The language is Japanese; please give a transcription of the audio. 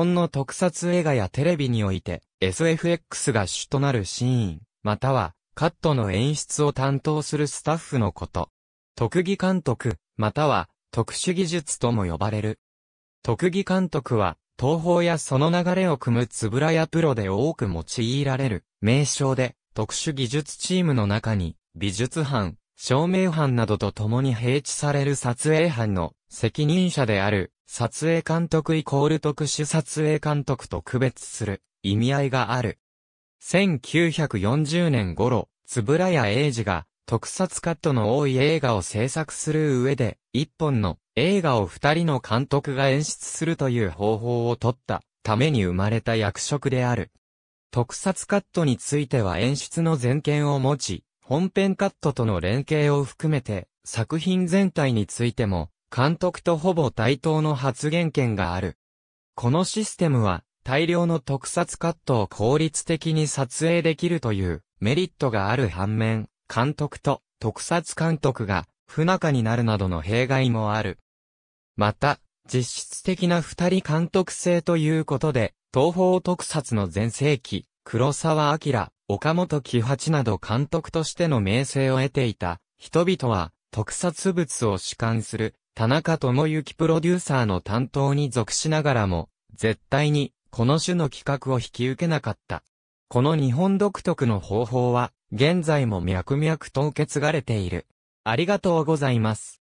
本の特撮映画やテレビにおいて、SFX が主となるシーン、または、カットの演出を担当するスタッフのこと。特技監督、または、特殊技術とも呼ばれる。特技監督は、東方やその流れを組むつぶらやプロで多く用いられる名称で、特殊技術チームの中に、美術班、照明班などと共に配置される撮影班の責任者である撮影監督イコール特殊撮影監督と区別する意味合いがある。1940年頃、つぶらや英二が特撮カットの多い映画を制作する上で、一本の映画を二人の監督が演出するという方法を取ったために生まれた役職である。特撮カットについては演出の全権を持ち、本編カットとの連携を含めて、作品全体についても、監督とほぼ対等の発言権がある。このシステムは、大量の特撮カットを効率的に撮影できるというメリットがある反面、監督と特撮監督が不仲になるなどの弊害もある。また、実質的な二人監督制ということで、東方特撮の前世紀、黒沢明、岡本喜八など監督としての名声を得ていた人々は特撮物を主観する田中智之プロデューサーの担当に属しながらも、絶対に、この種の企画を引き受けなかった。この日本独特の方法は、現在も脈々と受け継がれている。ありがとうございます。